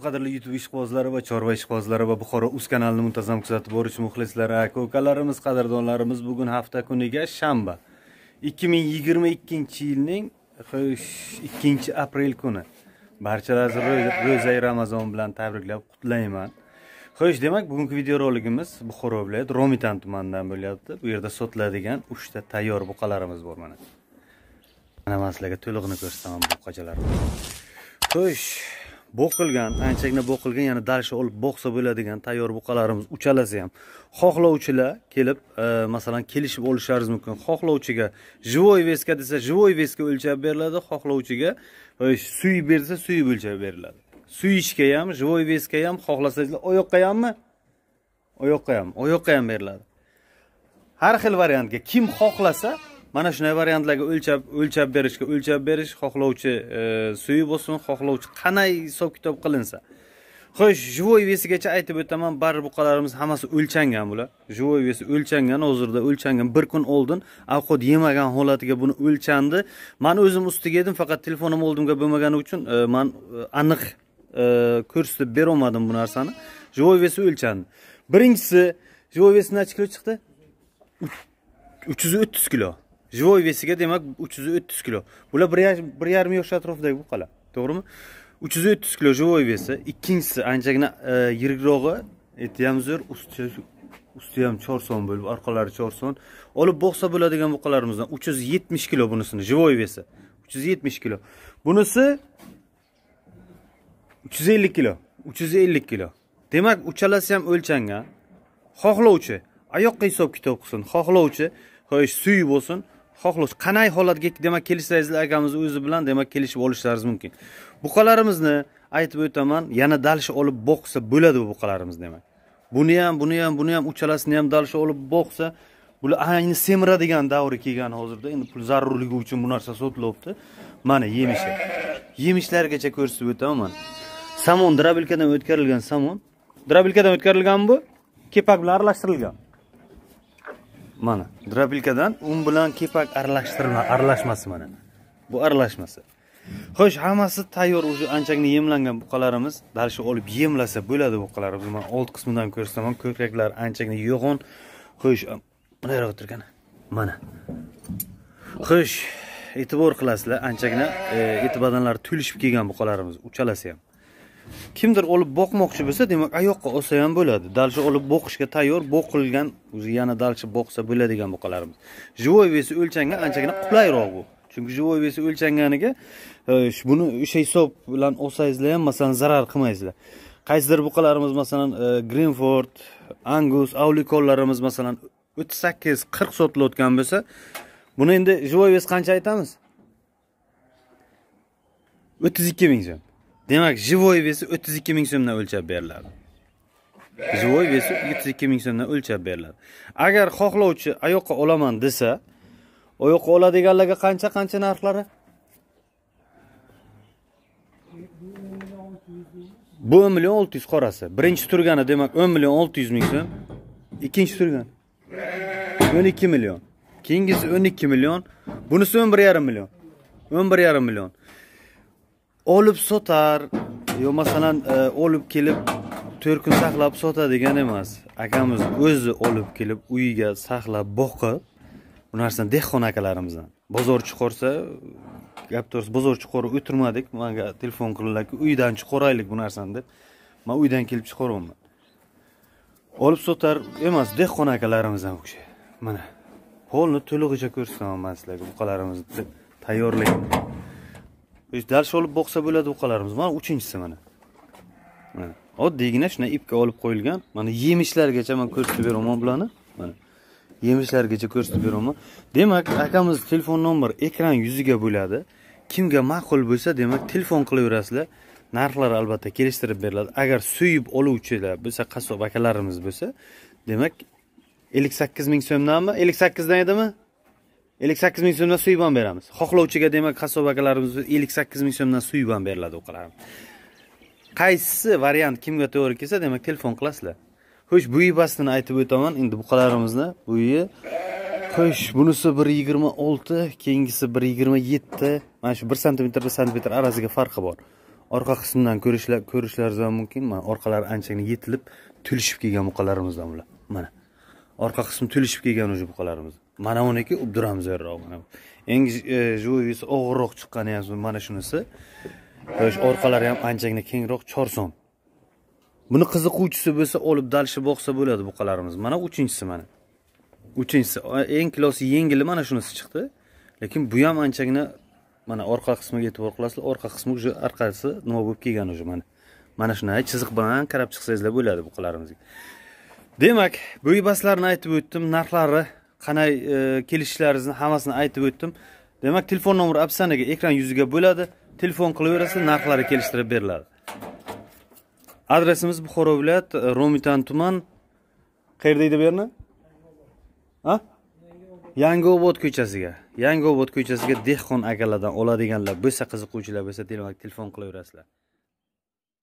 qadrli youtube ishqibozlari va chorva ishqibozlari va buxoro uz kanalini muntazam kuzatib boruvchi muxlislar aka ukalarimiz qadrdonlarimiz bugun hafta kuniga shanba 2022 yilning 2 aprel kuni barchalarni ro'zai ramazon bilan tabriklab qutlayman xo'sh demak bugungi videorolikimiz buxoro viloyati romitan tumanidan bo'lyapti bu yerda sotiladigan 3 ta tayyor buqalarimiz bor mana mana man sizlarga to'lig'ini ko'rsataman bu buqachalarni xo'sh bo'qilgan anchagina bo'qilgan ya'ni дальше olib bo'qsa bo'ladigan tayyor buqalarimiz uchalasi ham xohlovchilar kelib e, masalan kelishib olishlaringiz mumkin xohlovchiga живой veska desa живой veska o'lchab beriladi xohlovchiga e, suy bersa suyib o'lchab beriladi suyishga ham живой veska ham xohlasangizlar oyoqqa hammi oyoqqa ham oyoqqa ham beriladi har xil variantga kim xohlasa mana shunday variantlarga o'lchab o'lchab berishga o'lchab berish xohlovchi e, suyi bo'lsin xohlovchi qanday hisob kitob qilinsa xo'sh живой vesigacha aytib o'taman baribir buqalarimiz hammasi o'lchangan bular живой ves o'lchangan hozirda o'lchangan bir kun oldin ovqat yemagan holatiga buni o'lchandi man o'zim ustiga edim faqat telefonim oldimga bo'lmagani uchun e, man e, aniq ko'rsatib berolmadim bu narsani живой vesi o'lchandi birinchisi живой vesi nechi kilo chiqdi uch yuz o'ttiz kilo живой весиga demak uch yuz o'ttiz kilo bular bir, bir yarim yosh atrofidagi bu boqalar to'g'rimi uch yuz o'ttiz kilo живой vesi ikkinchisi anchagina yirikrog'i e, yiriqrog'i eti ham zo'r usti usti ham chorson bo'lib orqalari chorson olib boqsa bo'ladigan buqalarimizdan uch yuz yetmish kilo bunisini живой vesi uch yuz yetmish kilo bunisi uch yuz ellik kilo uch yuz ellik kilo demak uchalasi ham o'lchangan xohlovchi oyoqqa hisob kitob qilsin xohlovchi suyi bo'lsin xohlash qanday holatga demak kelishsangizlar akamizni o'zi bilan demak kelishib olishlaringiz mumkin buqalarimizni aytib o'taman yana dalsha olib boqsa bo'ladi bu buqalarimiz demak buni ham buni ham buni ham uchalasini ham dalsha olib boqsa bular ayni semiradigan davri kelgan hozirda endi pul zarurligi uchun bu narsa sotilyapti mana yemishi yemishlargacha ko'rsatib o'taman mana samon drabilkadan o'tkazilgan samon drabilkadan o'tkazilgan bu kepak bilan aralashtirilgan mana drabilkadan un bilan kepak aralashtirma aralashmasi mana bu aralashmasi xo'sh hammasi tayyor уже anchagina yemlangan buqalarimiz дальше olib yemlasa bo'ladi buqalarimiz mana old qismidan ko'rsataman ko'kraklari anchagina yo'g'on xo'sh mana yerda turgan mana xo'sh e'tibor qilasizlar anchagina e, eti badanlari tuyulishib kelgan buqalarimiz uchalasi ham kimdir olib boqmoqchi bo'lsa demak oyoqqa olsa ham bo'ladi дальше olib boqishga tayyor boqilgan o'zi yana дальше boqsa bo'ladigan buqalarimiz живой vesi o'lchangan anchagina qulayroq bu chunki живой vesi o'lchanganiga e, buni o'sha hisob bilan olsangizlar ham masalan zarar qilmaysizlar qaysidir buqalarimiz masalan e, grinford angus avlikollarimiz masalan o'ttiz sakkiz qirq sotilayotgan bo'lsa buni endi живой вес qancha aytamiz o'ttiz ikki ming so'm demak живой vesi o'ttiz ikki ming so'mdan o'lchab beriladi живой vesi o'ttiz ikki ming so'mdan o'lchab beriladi agar xohlovchi oyoqqa olaman desa oyoqqa oladiganlarga qancha qancha narxlari bu o'n million olti yuz qorasi birinchi turgani demak o'n million olti yuz ming so'm ikkinchi turgan o'n ikki million keyingisi o'n ikki million bunisi o'n bir yarim million o'n bir yarim million olib sotar yo masalan e, olib kelib to'rt kun saqlab sotadigan emas akamiz o'zi olib kelib uyiga saqlab boqib bu narsani dehqon akalarimizdan bozor chiqarsa gap to'g'risi bozor chiqarib o'tirmadik manga telefon qildilarki uydan chiqaraylik bu narsani deb man uydan kelib chiqaryapman olib sotar emas dehqon akalarimizdan ham o'sha mana polni to'lig'icha ko'rsataman man sizlarga buqalarimizni tayyorlayman dars olib boqsa bo'ladi uqalarimiz mana uchinchisi mana mana oddiygina shunaqa ipga olib qo'yilgan mana yemishlargacha man ko'rsatib beraman bularni mana yemishlargacha ko'rsatib beraman demak akamiz telefon nomeri ekran yuziga bo'ladi kimga ma'qul bo'lsa demak telefon qilaverasizlar narxlar albatta kelishtirib beriladi agar suyib oluvchilar bo'lsa qassob akalarimiz bo'lsa demak ellik sakkiz ming so'mdanmi ellik sakkizdan edimi ellik sakkiz ming so'mdan suv ham beramiz xohlovchiga demak qassob akalarimiz ellik sakkiz ming so'mdan suv ham beriladi o'qalarni qaysisi variant kimga to'g'ri kelsa demak telefon qilasizlar xo'sh bu ibasini aytib o'taman endi buqalarimizni bu uyi xo'sh bunisi bir yigirma olti keyingisi bir yigirma yetti mana shu bir santimetr bir santimetr orasiga farqi bor orqa qismidan ko'rishlar ko'rishlaringiz ham mumkin mana orqalari anchagina yetilib tulishib kelgan buqalarimizdan bular mana orqa qismi tulishib kelgan уже buqalarimiz mana uniki ubduram erroq mana eng живойisi e, og'irroq chiqqani ham mana shunisi o'sha e, orqalari ham anchagina kengroq chor so'm buni qiziquvchisi bo'lsa olib dalshi boqsa bo'ladi buqalarimiz mana uchinchisi mana uchinchisi e, eng kilosi yengili mana shunisi chiqdi lekin bu ham anchagina mana orqa qismiga e'tibor qilasizlar orqa qismi уже orqasi nima bo'lib kelgan уже mana mana shunday chiziq bilan qarab chiqsangizlar bo'ladi buqalarimizga demak bu ibaslarni aytib o'tdim narxlari qanday e, kelishishlaringizni hammasini aytib o'tdim demak telefon nomeri opsanaga ekran yuziga bo'ladi telefon qilaverasiz narxlari kelishtirib beriladi adresimiz buxoro viloyat e, romitan tuman qayerda edi bu yerni a yangi obod ko'chasiga yangi obod ko'chasiga dehqon akalardan oladiganlar bo'lsa qiziquvchilar bo'lsa demak telefon qilaverasizlar